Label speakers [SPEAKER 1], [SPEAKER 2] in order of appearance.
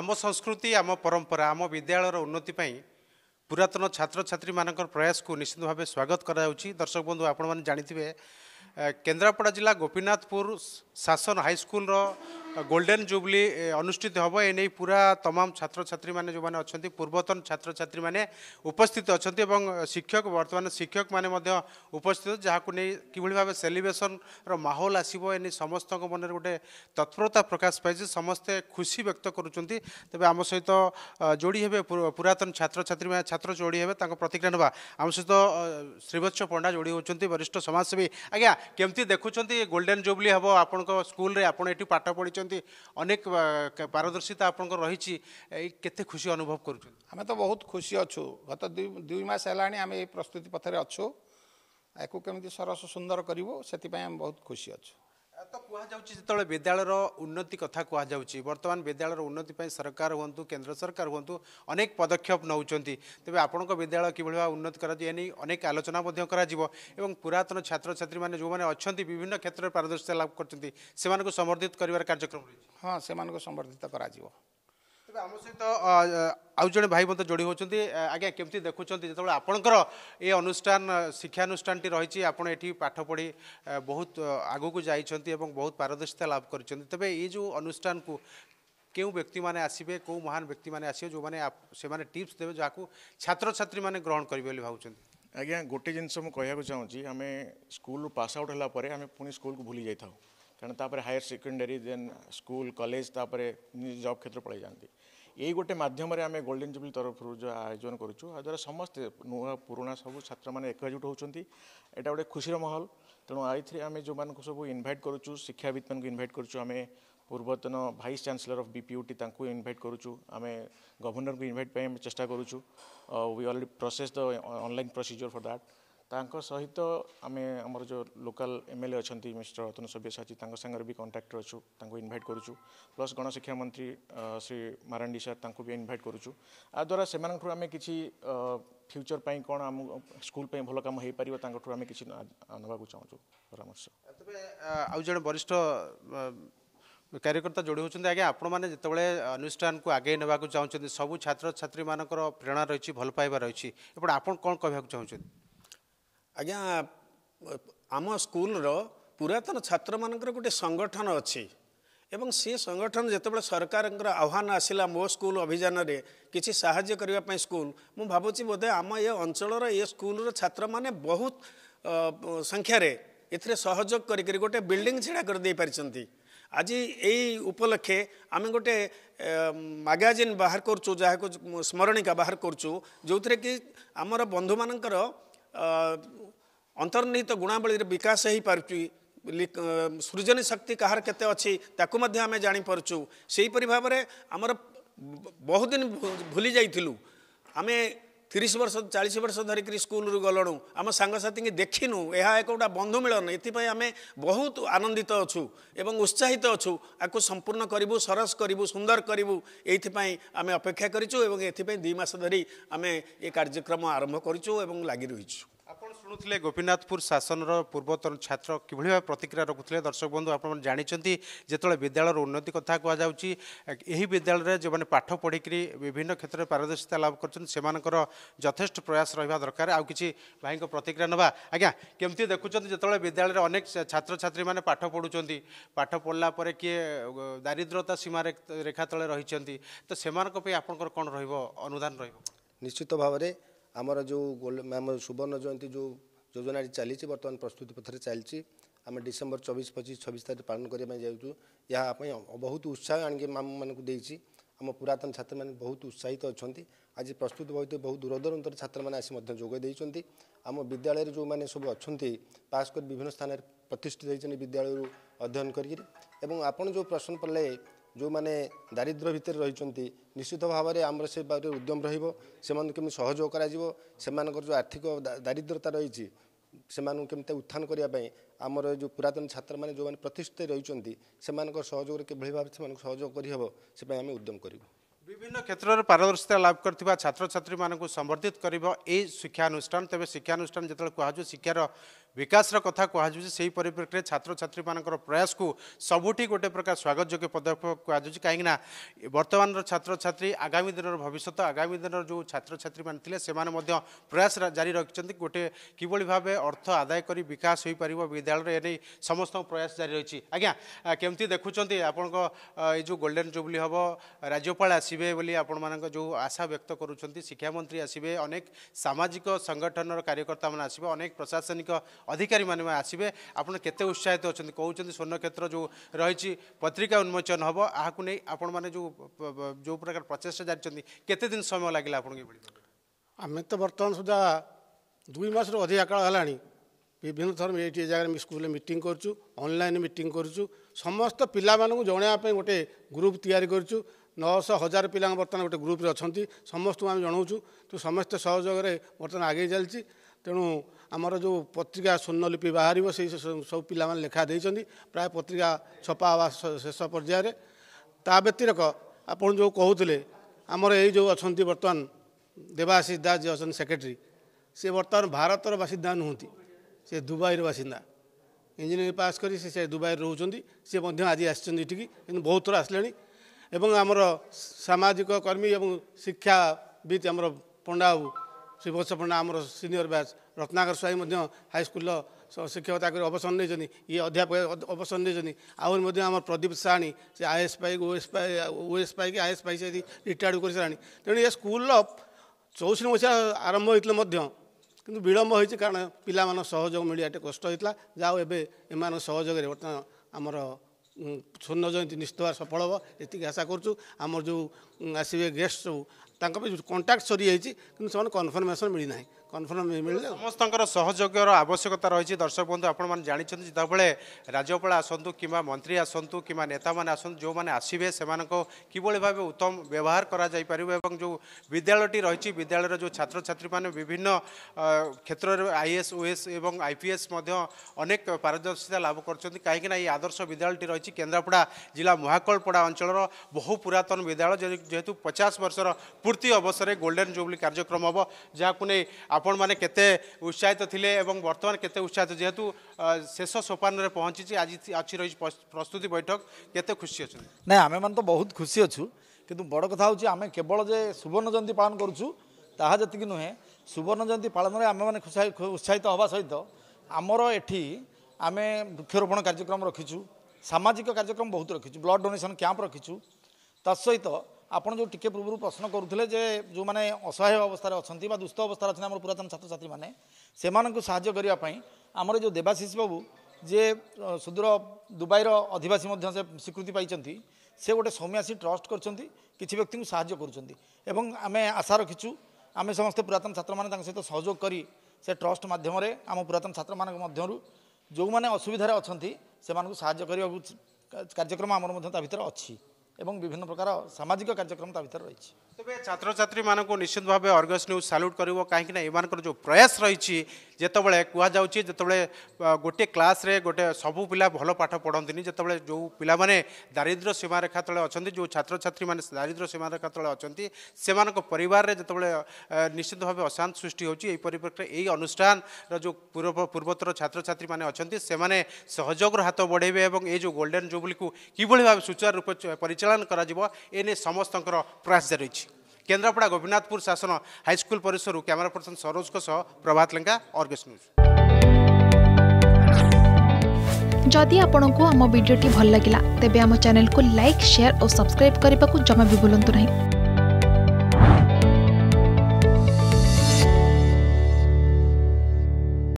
[SPEAKER 1] ଆମ ସଂସ୍କୃତି ଆମ ପରମ୍ପରା ଆମ ବିଦ୍ୟାଳୟର ଉନ୍ନତି ପାଇଁ ପୁରାତନ ଛାତ୍ରଛାତ୍ରୀମାନଙ୍କର ପ୍ରୟାସକୁ ନିଶ୍ଚିତ ଭାବେ ସ୍ୱାଗତ କରାଯାଉଛି ଦର୍ଶକ ବନ୍ଧୁ ଆପଣମାନେ ଜାଣିଥିବେ केन्द्रापडा जिल्ला गोपीनाथपुर शासन हाइस्कुल गोल्डेन जुबली अनुष्ठित हे एने पूरा तमाम छात्र मैंने जो अच्छा पूर्वतन छात्र मैंने उपस्थित अच्छा शिक्षक बर्तमान शिक्षक मैंने उपस्थित को नै कि भाव सेलिब्रेसन रहोल माहौल एने समस्त मन गोटे तत्परता प्रकाश पाई समस्ते खुशी व्यक्त आम सहित जोडी पुरातन जोड़ी हे प्रतिक्रिया ना श्रीवत्स पंडा जोड़ी होती वरिष्ठ समाजसेवी आज्ञा केमती देखुं गोल्डेन जुबली हम आप स्कूल में आपड़ पाठ पढ़ी अनेक पारदर्शिता आप रही के खुशी अनुभव करें तो बहुत खुशी अच्छु गत दुई मस है ये प्रस्तुति पथे अच्छु या केमी सरस सुंदर करूँ से बहुत खुशी अच्छु ତ କୁହାଯାଉଛି ଯେତେବେଳେ ବିଦ୍ୟାଳୟର ଉନ୍ନତି କଥା କୁହାଯାଉଛି ବର୍ତ୍ତମାନ ବିଦ୍ୟାଳୟର ଉନ୍ନତି ପାଇଁ ସରକାର ହୁଅନ୍ତୁ କେନ୍ଦ୍ର ସରକାର ହୁଅନ୍ତୁ ଅନେକ ପଦକ୍ଷେପ ନେଉଛନ୍ତି ତେବେ ଆପଣଙ୍କ ବିଦ୍ୟାଳୟ କିଭଳି ଭାବେ ଉନ୍ନତି କରାଯିବ ଏ ନେଇ ଅନେକ ଆଲୋଚନା ମଧ୍ୟ କରାଯିବ ଏବଂ ପୁରାତନ ଛାତ୍ରଛାତ୍ରୀମାନେ ଯେଉଁମାନେ ଅଛନ୍ତି ବିଭିନ୍ନ କ୍ଷେତ୍ରରେ ପାରଦର୍ଶିତା ଲାଭ କରିଛନ୍ତି ସେମାନଙ୍କୁ ସମ୍ବର୍ଦ୍ଧିତ କରିବାର କାର୍ଯ୍ୟକ୍ରମ ରହିଛି ହଁ ସେମାନଙ୍କୁ ସମ୍ବର୍ଦ୍ଧିତ କରାଯିବ ତେବେ ଆମ ସହିତ ଆଉ ଜଣେ ଭାଇ ମଧ୍ୟ ଯୋଡ଼ି ହେଉଛନ୍ତି ଆଜ୍ଞା କେମିତି ଦେଖୁଛନ୍ତି ଯେତେବେଳେ ଆପଣଙ୍କର ଏ ଅନୁଷ୍ଠାନ ଶିକ୍ଷାନୁଷ୍ଠାନଟି ରହିଛି ଆପଣ ଏଠି ପାଠ ପଢ଼ି ବହୁତ ଆଗକୁ ଯାଇଛନ୍ତି ଏବଂ ବହୁତ ପାରଦର୍ଶିତା ଲାଭ କରିଛନ୍ତି ତେବେ ଏଇ ଯେଉଁ ଅନୁଷ୍ଠାନକୁ କେଉଁ ବ୍ୟକ୍ତିମାନେ ଆସିବେ କେଉଁ ମହାନ ବ୍ୟକ୍ତିମାନେ ଆସିବେ ଯେଉଁମାନେ ସେମାନେ ଟିପ୍ସ ଦେବେ ଯାହାକୁ ଛାତ୍ରଛାତ୍ରୀମାନେ ଗ୍ରହଣ କରିବେ ବୋଲି ଭାବୁଛନ୍ତି ଆଜ୍ଞା ଗୋଟେ ଜିନିଷ ମୁଁ କହିବାକୁ ଚାହୁଁଛି ଆମେ ସ୍କୁଲରୁ ପାସ୍ ଆଉଟ୍ ହେଲା ପରେ ଆମେ ପୁଣି ସ୍କୁଲକୁ ଭୁଲି ଯାଇଥାଉ କାରଣ ତାପରେ higher secondary then school college ତାପରେ ଜବ୍ କ୍ଷେତ୍ର ପଳାଇ ଯାଆନ୍ତି ଏଇ ଗୋଟେ ମାଧ୍ୟମରେ ଆମେ ଗୋଲ୍ଡେନ୍ ଜୁବଲି ତରଫରୁ ଯେଉଁ ଆୟୋଜନ କରୁଛୁ ଏହା ଦ୍ୱାରା ସମସ୍ତେ ନୂଆ ପୁରୁଣା ସବୁ ଛାତ୍ରମାନେ ଏକଜୁଟ ହେଉଛନ୍ତି ଏଇଟା ଗୋଟେ ଖୁସିର ମହଲ ତେଣୁ ଏଇଥିରେ ଆମେ ଯେଉଁମାନଙ୍କୁ ସବୁ ଇନଭାଇଟ୍ କରୁଛୁ ଶିକ୍ଷାବିତ୍ମାନଙ୍କୁ ଇନଭାଇଟ୍ କରୁଛୁ ଆମେ ପୂର୍ବତନ ଭାଇସ୍ ଚାନ୍ସେଲର ଅଫ୍ ବିପିୟୁଟି ତାଙ୍କୁ ଇନଭାଇଟ୍ କରୁଛୁ ଆମେ ଗଭର୍ଣ୍ଣରଙ୍କୁ ଇନଭାଇଟ୍ ପାଇଁ ଆମେ ଚେଷ୍ଟା କରୁଛୁ we already process the online procedure for that ତାଙ୍କ ସହିତ ଆମେ ଆମର ଯେଉଁ ଲୋକାଲ ଏମ୍ ଏଲ୍ ଏ ଅଛନ୍ତି ମିଷ୍ଟର ରତନ ସବ୍ୟସାଚୀ ତାଙ୍କ ସାଙ୍ଗରେ ବି କଣ୍ଟାକ୍ଟରେ ଅଛୁ ତାଙ୍କୁ ଇନଭାଇଟ୍ କରୁଛୁ ପ୍ଲସ୍ ଗଣଶିକ୍ଷା ମନ୍ତ୍ରୀ ଶ୍ରୀ ମାରାଣ୍ଡି ସାର୍ ତାଙ୍କୁ ବି ଇନଭାଇଟ୍ କରୁଛୁ ଆ ଦ୍ୱାରା ସେମାନଙ୍କଠୁ ଆମେ କିଛି ଫ୍ୟୁଚର ପାଇଁ କ'ଣ ଆମ ସ୍କୁଲ ପାଇଁ ଭଲ କାମ ହେଇପାରିବ ତାଙ୍କଠୁ ଆମେ କିଛି ନେବାକୁ ଚାହୁଁଛୁ ପରାମର୍ଶ ତେବେ ଆଉ ଜଣେ ବରିଷ୍ଠ કાર્યકર્તા ହେଉଛନ୍ତି ଆଜ୍ଞା ଆପଣମାନେ ଯେତେବେଳେ ଅନୁଷ୍ଠାନକୁ ଆଗେଇ ନେବାକୁ ଚାହୁଁଛନ୍ତି ସବୁ ଛାତ୍ରଛାତ୍ରୀମାନଙ୍କର ପ୍ରେରଣା ରହିଛି ଭଲ ପାଇବା ରହିଛି ଏପଟେ ଆପଣ କଣ କହିବାକୁ ଚାହୁଁଛନ୍ତି ଆଜ୍ଞା ଆମ ସ୍କୁଲର ପୁରାତନ
[SPEAKER 2] ଛାତ୍ରମାନଙ୍କର ଗୋଟିଏ ସଂଗଠନ ଅଛି ଏବଂ ସେ ସଂଗଠନ ଯେତେବେଳେ ସରକାରଙ୍କର ଆହ୍ୱାନ ଆସିଲା ମୋ ସ୍କୁଲ ଅଭିଯାନରେ କିଛି ସାହାଯ୍ୟ କରିବା ପାଇଁ ସ୍କୁଲ ମୁଁ ଭାବୁଛି ବୋଧେ ଆମ ଏ ଅଞ୍ଚଳର ଏ ସ୍କୁଲର ଛାତ୍ରମାନେ ବହୁତ ସଂଖ୍ୟାରେ ଏଥିରେ ସହଯୋଗ କରିକିରି ଗୋଟେ ବିଲ୍ଡିଂ ଛିଡ଼ା କରିଦେଇ ପାରିଛନ୍ତି ଆଜି ଏଇ ଉପଲକ୍ଷେ ଆମେ ଗୋଟେ ମାଗାଜିନ୍ ବାହାର କରୁଛୁ ଯାହାକୁ ସ୍ମରଣିକା ବାହାର କରୁଛୁ ଯେଉଁଥିରେ କି ଆମର ବନ୍ଧୁମାନଙ୍କର ଅନ୍ତର୍ନିହିତ ଗୁଣାବଳୀରେ ବିକାଶ ହେଇପାରୁଛି ସୃଜନୀ ଶକ୍ତି କାହାର କେତେ ଅଛି ତାକୁ ମଧ୍ୟ ଆମେ ଜାଣିପାରୁଛୁ ସେହିପରି ଭାବରେ ଆମର ବହୁତ ଦିନ ଭୁଲି ଯାଇଥିଲୁ ଆମେ ତିରିଶ ବର୍ଷ ଚାଳିଶ ବର୍ଷ ଧରିକିରି ସ୍କୁଲରୁ ଗଲଣୁ ଆମ ସାଙ୍ଗସାଥିଙ୍କି ଦେଖିନୁ ଏହା ଏକ ଗୋଟେ ବନ୍ଧୁ ମିଳନ ଏଥିପାଇଁ ଆମେ ବହୁତ ଆନନ୍ଦିତ ଅଛୁ ଏବଂ ଉତ୍ସାହିତ ଅଛୁ ଆକୁ ସମ୍ପୂର୍ଣ୍ଣ କରିବୁ ସରସ କରିବୁ ସୁନ୍ଦର କରିବୁ ଏଇଥିପାଇଁ ଆମେ ଅପେକ୍ଷା କରିଛୁ ଏବଂ ଏଥିପାଇଁ ଦୁଇ ମାସ ଧରି ଆମେ ଏ କାର୍ଯ୍ୟକ୍ରମ ଆରମ୍ଭ କରିଛୁ ଏବଂ
[SPEAKER 1] ଲାଗି ରହିଛୁ गोपीनाथपुर शासन र छात्र छ प्रतिक्रिया रकुले दर्शक बन्धु आउने जाने जतिबेला उन्नति कथा कुल पाठ पढिक विभिन्न क्षेत्र पारदर्शिता लाभ गर्छेष्ट प्रयास आउ आउँछ भाइको प्रतिक्रिया नभए अज्ञा के देखुन जतिबेला विद्यालयर अनेक छे पाठ पढु पाठ पढ्लाप दारिद्रता सीमा त समान
[SPEAKER 3] रह ଆମର ଯେଉଁ ଆମ ସୁବର୍ଣ୍ଣ ଜୟନ୍ତୀ ଯେଉଁ ଯୋଜନାଟି ଚାଲିଛି ବର୍ତ୍ତମାନ ପ୍ରସ୍ତୁତି ପଥରେ ଚାଲିଛି ଆମେ ଡିସେମ୍ବର ଚବିଶ ପଚିଶ ଛବିଶ ତାରିଖ ପାଳନ କରିବା ପାଇଁ ଯାଉଛୁ ଏହା ପାଇଁ ବହୁତ ଉତ୍ସାହ ଆଣିକି ଆମମାନଙ୍କୁ ଦେଇଛି ଆମ ପୁରାତନ ଛାତ୍ରମାନେ ବହୁତ ଉତ୍ସାହିତ ଅଛନ୍ତି ଆଜି ପ୍ରସ୍ତୁତ ବହୁତ ବହୁ ଦୂରଦୂରାନ୍ତର ଛାତ୍ରମାନେ ଆସି ମଧ୍ୟ ଯୋଗ ଦେଇଛନ୍ତି ଆମ ବିଦ୍ୟାଳୟରେ ଯେଉଁମାନେ ସବୁ ଅଛନ୍ତି ପାସ୍ କରି ବିଭିନ୍ନ ସ୍ଥାନରେ ପ୍ରତିଷ୍ଠିତ ହୋଇଛନ୍ତି ବିଦ୍ୟାଳୟରୁ ଅଧ୍ୟୟନ କରିକିରି ଏବଂ ଆପଣ ଯେଉଁ ପ୍ରଶ୍ନ ପଡ଼ିଲେ ଯେଉଁମାନେ ଦାରିଦ୍ର୍ୟ ଭିତରେ ରହିଛନ୍ତି ନିଶ୍ଚିତ ଭାବରେ ଆମର ସେ ଉଦ୍ୟମ ରହିବ ସେମାନଙ୍କୁ କେମିତି ସହଯୋଗ କରାଯିବ ସେମାନଙ୍କର ଯେଉଁ ଆର୍ଥିକ ଦାରିଦ୍ରତା ରହିଛି ସେମାନଙ୍କୁ କେମିତି ଉତ୍ଥାନ କରିବା ପାଇଁ ଆମର ଯେଉଁ ପୁରାତନ ଛାତ୍ରମାନେ ଯେଉଁମାନେ ପ୍ରତିଷ୍ଠିତ ରହିଛନ୍ତି ସେମାନଙ୍କର ସହଯୋଗରେ କିଭଳି ଭାବରେ ସେମାନଙ୍କୁ ସହଯୋଗ କରିହେବ ସେପାଇଁ ଆମେ ଉଦ୍ୟମ କରିବୁ
[SPEAKER 1] ବିଭିନ୍ନ କ୍ଷେତ୍ରରେ ପାରଦର୍ଶିତା ଲାଭ କରିଥିବା ଛାତ୍ରଛାତ୍ରୀମାନଙ୍କୁ ସମ୍ବର୍ଦ୍ଧିତ କରିବ ଏହି ଶିକ୍ଷାନୁଷ୍ଠାନ ତେବେ ଶିକ୍ଷାନୁଷ୍ଠାନ ଯେତେବେଳେ କୁହାଯାଉ ଶିକ୍ଷାର ବିକାଶର କଥା କୁହାଯାଉଛି ସେହି ପରିପ୍ରେକ୍ଷୀରେ ଛାତ୍ରଛାତ୍ରୀମାନଙ୍କର ପ୍ରୟାସକୁ ସବୁଠି ଗୋଟେ ପ୍ରକାର ସ୍ୱାଗତ ଯୋଗ୍ୟ ପଦକ୍ଷେପ କୁହାଯାଉଛି କାହିଁକିନା ବର୍ତ୍ତମାନର ଛାତ୍ରଛାତ୍ରୀ ଆଗାମୀ ଦିନର ଭବିଷ୍ୟତ ଆଗାମୀ ଦିନର ଯେଉଁ ଛାତ୍ରଛାତ୍ରୀମାନେ ଥିଲେ ସେମାନେ ମଧ୍ୟ ପ୍ରୟାସ ଜାରି ରଖିଛନ୍ତି ଗୋଟେ କିଭଳି ଭାବେ ଅର୍ଥ ଆଦାୟ କରି ବିକାଶ ହୋଇପାରିବ ବିଦ୍ୟାଳୟରେ ଏନେଇ ସମସ୍ତଙ୍କ ପ୍ରୟାସ ଜାରି ରହିଛି ଆଜ୍ଞା କେମିତି ଦେଖୁଛନ୍ତି ଆପଣଙ୍କ ଏଇ ଯେଉଁ ଗୋଲ୍ଡେନ୍ ଜୁବଲି ହେବ ରାଜ୍ୟପାଳ ଆସିବେ ବୋଲି ଆପଣମାନଙ୍କ ଯେଉଁ ଆଶା ବ୍ୟକ୍ତ କରୁଛନ୍ତି ଶିକ୍ଷାମନ୍ତ୍ରୀ ଆସିବେ ଅନେକ ସାମାଜିକ ସଂଗଠନର କାର୍ଯ୍ୟକର୍ତ୍ତାମାନେ ଆସିବେ ଅନେକ ପ୍ରଶାସନିକ ଅଧିକାରୀମାନେ ଆସିବେ ଆପଣ କେତେ ଉତ୍ସାହିତ ଅଛନ୍ତି କହୁଛନ୍ତି ସ୍ୱର୍ଣ୍ଣକ୍ଷେତ୍ର ଯେଉଁ ରହିଛି ପତ୍ରିକା ଉନ୍ମୋଚନ ହେବ ଏହାକୁ ନେଇ ଆପଣମାନେ ଯେଉଁ ଯେଉଁ ପ୍ରକାର ପ୍ରଚେଷ୍ଟା ଜାଣିଛନ୍ତି କେତେ ଦିନ ସମୟ ଲାଗିଲା ଆପଣଙ୍କୁ ଏଭଳି
[SPEAKER 3] ଆମେ ତ ବର୍ତ୍ତମାନ ସୁଦ୍ଧା ଦୁଇ ମାସରୁ ଅଧିକା କାଳ ହେଲାଣି ବିଭିନ୍ନ ଥର ଏଇଠି ଏ ଜାଗାରେ ସ୍କୁଲରେ ମିଟିଂ କରୁଛୁ ଅନଲାଇନ୍ ମିଟିଂ କରୁଛୁ ସମସ୍ତ ପିଲାମାନଙ୍କୁ ଜଣାଇବା ପାଇଁ ଗୋଟେ ଗ୍ରୁପ୍ ତିଆରି କରିଛୁ ନଅଶହ ହଜାର ପିଲାଙ୍କ ବର୍ତ୍ତମାନ ଗୋଟେ ଗ୍ରୁପ୍ରେ ଅଛନ୍ତି ସମସ୍ତଙ୍କୁ ଆମେ ଜଣାଉଛୁ ତ ସମସ୍ତେ ସହଯୋଗରେ ବର୍ତ୍ତମାନ ଆଗେଇ ଚାଲିଛି ତେଣୁ आमर जो पत्रिका स्वर्णलिपि बाह्र सबै पिलेखाइ प्राय पत्रिका छपा वा शेष ता ताव्यतिरक आप जो किर यही जो अनि बर्तमान देवाशिष दास अनि सेक्रेटरी सि बर्तमान भारत र बासिन्दा नुँदै सि दुबईर बासिन्दा इन्जिनयरिङ पास गरिब रुचाउ आज आसिक बहुत आसँग आमर सामाजिक कर्मी एवं ए शिक्षाविद आम पण्डा श्रीवत्स पन्डा सिनियर बैच ରତ୍ନାକର ସ୍ୱାଇଁ ମଧ୍ୟ ହାଇସ୍କୁଲର ଶିକ୍ଷକତା କରି ଅବସର ନେଇଛନ୍ତି ଇଏ ଅଧ୍ୟାପକ ଅବସର ନେଇଛନ୍ତି ଆହୁରି ମଧ୍ୟ ଆମର ପ୍ରଦୀପ ସାହାଣୀ ସେ ଆଇଏଏସ୍ ପାଇକି ଓଏସ୍ ପାଇ ଓଏସ୍ ପାଇକି ଆଇଏସ୍ ପାଇ ସେ ରିଟାୟାର୍ଡ଼ କରିସାରିଲାଣି ତେଣୁ ଏ ସ୍କୁଲର ଚଉଷଠି ମସିହା ଆରମ୍ଭ ହୋଇଥିଲେ ମଧ୍ୟ କିନ୍ତୁ ବିଳମ୍ବ ହୋଇଛି କାରଣ ପିଲାମାନଙ୍କ ସହଯୋଗ ମିଳିବା ଟିକେ କଷ୍ଟ ହୋଇଥିଲା ଯାହା ଏବେ ଏମାନଙ୍କ ସହଯୋଗରେ ବର୍ତ୍ତମାନ ଆମର ସ୍ୱର୍ଣ୍ଣ ଜୟନ୍ତୀ ନିଶ୍ଚିତ ଭାବରେ ସଫଳ ହେବ ଏତିକି ଆଶା କରୁଛୁ ଆମର ଯେଉଁ
[SPEAKER 1] ଆସିବେ ଗେଷ୍ଟ ସବୁ ତାଙ୍କ ପାଇଁ କଣ୍ଟ୍ରାକ୍ଟ ସରିଯାଇଛି କିନ୍ତୁ ସେମାନେ କନଫର୍ମେସନ୍ ମିଳିନାହିଁ কনফর্ম মিলে সমস্ত সহযোগর আবশ্যকতা রয়েছে দর্শক বন্ধু আপনার জাঁচান যেতবে রাজ্যপাল আসন্তু কিংবা মন্ত্রী আসন্তু কিংবা নেতা মানে আসন্তু যে আসবে সে কিভাবে ভাবে উত্তম ব্যবহার করা যাই পারিব এবং যে বিদ্যালয়টি রয়েছে বিদ্যালয়ের যে ছাত্রছাত্রী মানে বিভিন্ন ক্ষেত্রে আইএস ওএস এবং আইপিএস অনেক পারদর্শিতা লাভ করছেন কিনা এই আদর্শ বিদ্যালয়টি রয়েছে কেন্দ্রাপড়া জেলা মহাকলপড়া অঞ্চলর বহু পুরাতন বিদ্যালয় যেহেতু পচাশ বর্ষর পূর্তি অবসরে গোল্ডেন জুবলি কার্যক্রম হব যা ଆପଣମାନେ କେତେ ଉତ୍ସାହିତ ଥିଲେ ଏବଂ ବର୍ତ୍ତମାନ କେତେ ଉତ୍ସାହିତ ଯେହେତୁ ଶେଷ ସୋପାନରେ ପହଞ୍ଚିଛି ଆଜି ଅଛି ରହିଛି ପ୍ରସ୍ତୁତି ବୈଠକ କେତେ ଖୁସି ଅଛନ୍ତି
[SPEAKER 3] ନାଇଁ ଆମେମାନେ ତ ବହୁତ ଖୁସି ଅଛୁ କିନ୍ତୁ ବଡ଼ କଥା ହେଉଛି ଆମେ କେବଳ ଯେ ସୁବର୍ଣ୍ଣ ଜୟନ୍ତୀ ପାଳନ କରୁଛୁ ତାହା ଯେତିକି ନୁହେଁ ସୁବର୍ଣ୍ଣ ଜୟନ୍ତୀ ପାଳନରେ ଆମେମାନେ ଉତ୍ସାହିତ ହେବା ସହିତ ଆମର ଏଠି ଆମେ ବୃକ୍ଷରୋପଣ କାର୍ଯ୍ୟକ୍ରମ ରଖିଛୁ ସାମାଜିକ କାର୍ଯ୍ୟକ୍ରମ ବହୁତ ରଖିଛୁ ବ୍ଲଡ଼ ଡୋନେସନ୍ କ୍ୟାମ୍ପ ରଖିଛୁ ତା ସହିତ ଆପଣ ଯେଉଁ ଟିକେ ପୂର୍ବରୁ ପ୍ରଶ୍ନ କରୁଥିଲେ ଯେ ଯେଉଁମାନେ ଅସହାୟ ଅବସ୍ଥାରେ ଅଛନ୍ତି ବା ଦୁସ୍ଥ ଅବସ୍ଥାରେ ଅଛନ୍ତି ଆମର ପୁରାତନ ଛାତ୍ରଛାତ୍ରୀମାନେ ସେମାନଙ୍କୁ ସାହାଯ୍ୟ କରିବା ପାଇଁ ଆମର ଯେଉଁ ଦେବାଶିଷ ବାବୁ ଯିଏ ସୁଦୂର ଦୁବାଇର ଅଧିବାସୀ ମଧ୍ୟ ସେ ସ୍ୱୀକୃତି ପାଇଛନ୍ତି ସେ ଗୋଟେ ସୌମ୍ୟାସୀ ଟ୍ରଷ୍ଟ କରିଛନ୍ତି କିଛି ବ୍ୟକ୍ତିଙ୍କୁ ସାହାଯ୍ୟ କରୁଛନ୍ତି ଏବଂ ଆମେ ଆଶା ରଖିଛୁ ଆମେ ସମସ୍ତେ ପୁରାତନ ଛାତ୍ରମାନେ ତାଙ୍କ ସହିତ ସହଯୋଗ କରି ସେ ଟ୍ରଷ୍ଟ ମାଧ୍ୟମରେ ଆମ ପୁରାତନ ଛାତ୍ରମାନଙ୍କ ମଧ୍ୟରୁ ଯେଉଁମାନେ ଅସୁବିଧାରେ ଅଛନ୍ତି ସେମାନଙ୍କୁ ସାହାଯ୍ୟ କରିବାକୁ କାର୍ଯ୍ୟକ୍ରମ ଆମର ମଧ୍ୟ ତା ଭିତରେ ଅଛି এবং বিভিন্ন প্রকার সামাজিক কার্যক্রম তা ভিতরে রয়েছে
[SPEAKER 1] তবে ছাত্রছাত্রী মানুষ নিশ্চিত ভাবে অর্গস নিউজ সালুট করব কিনা এমানকর যে প্রয়াস রয়েছে ଯେତେବେଳେ କୁହାଯାଉଛି ଯେତେବେଳେ ଗୋଟିଏ କ୍ଲାସ୍ରେ ଗୋଟେ ସବୁ ପିଲା ଭଲ ପାଠ ପଢ଼ନ୍ତିନି ଯେତେବେଳେ ଯେଉଁ ପିଲାମାନେ ଦାରିଦ୍ର୍ୟ ସୀମାରେଖା ତଳେ ଅଛନ୍ତି ଯେଉଁ ଛାତ୍ରଛାତ୍ରୀମାନେ ଦାରିଦ୍ର୍ୟ ସୀମାରେଖା ତଳେ ଅଛନ୍ତି ସେମାନଙ୍କ ପରିବାରରେ ଯେତେବେଳେ ନିଶ୍ଚିତ ଭାବେ ଅଶାନ୍ତ ସୃଷ୍ଟି ହେଉଛି ଏହି ପରିପ୍ରେକ୍ଷୀରେ ଏହି ଅନୁଷ୍ଠାନର ଯେଉଁ ପୂର୍ବ ପୂର୍ବତର ଛାତ୍ରଛାତ୍ରୀମାନେ ଅଛନ୍ତି ସେମାନେ ସହଯୋଗର ହାତ ବଢ଼ାଇବେ ଏବଂ ଏ ଯେଉଁ ଗୋଲ୍ଡେନ୍ ଜୁବୁଲିକୁ କିଭଳି ଭାବେ ସୁଚାରୁ ରୂପେ ପରିଚାଳନା କରାଯିବ ଏ ନେଇ ସମସ୍ତଙ୍କର ପ୍ରୟାସ ଜାରିଛି केन्द्रापड़ा गोपीनाथपुर शासन हाइस्कल परिसर camera person Saroj Prabhat Lenka Argus news जदि आपंक आम भिड्टे भल लगा तेब चेल को लाइक सेयार और सब्सक्राइब करने को जमा भी बुलां नहीं